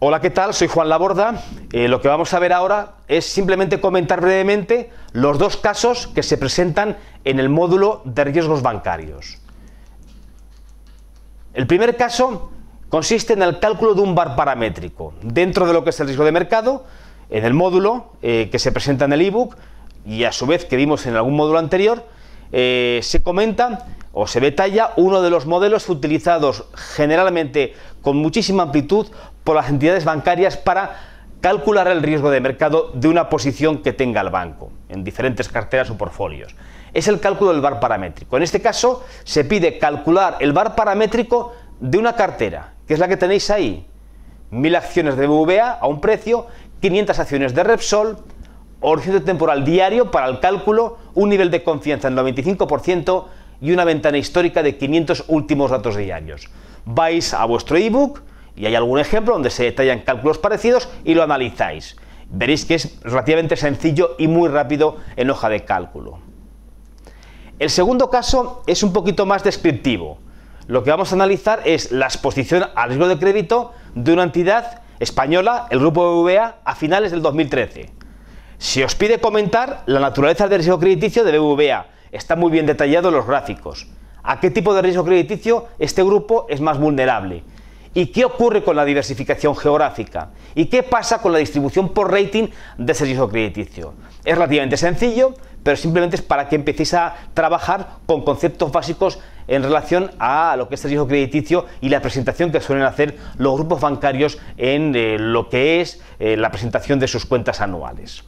Hola, ¿qué tal? Soy Juan Laborda. Eh, lo que vamos a ver ahora es simplemente comentar brevemente los dos casos que se presentan en el módulo de riesgos bancarios. El primer caso consiste en el cálculo de un bar paramétrico dentro de lo que es el riesgo de mercado, en el módulo eh, que se presenta en el ebook y a su vez que vimos en algún módulo anterior, eh, se comenta o se detalla uno de los modelos utilizados generalmente con muchísima amplitud por las entidades bancarias para calcular el riesgo de mercado de una posición que tenga el banco en diferentes carteras o portfolios. Es el cálculo del bar paramétrico. En este caso se pide calcular el bar paramétrico de una cartera, que es la que tenéis ahí. 1000 acciones de BVA a un precio, 500 acciones de Repsol, horizonte temporal diario para el cálculo, un nivel de confianza del 95% y una ventana histórica de 500 últimos datos de diarios. Vais a vuestro ebook y hay algún ejemplo donde se detallan cálculos parecidos y lo analizáis. Veréis que es relativamente sencillo y muy rápido en hoja de cálculo. El segundo caso es un poquito más descriptivo. Lo que vamos a analizar es la exposición al riesgo de crédito de una entidad española, el Grupo BBVA, a finales del 2013. Si os pide comentar la naturaleza del riesgo crediticio de BBVA, está muy bien detallado en los gráficos. ¿A qué tipo de riesgo crediticio este grupo es más vulnerable? ¿Y qué ocurre con la diversificación geográfica? ¿Y qué pasa con la distribución por rating de ese riesgo crediticio? Es relativamente sencillo, pero simplemente es para que empecéis a trabajar con conceptos básicos en relación a lo que es el riesgo crediticio y la presentación que suelen hacer los grupos bancarios en eh, lo que es eh, la presentación de sus cuentas anuales.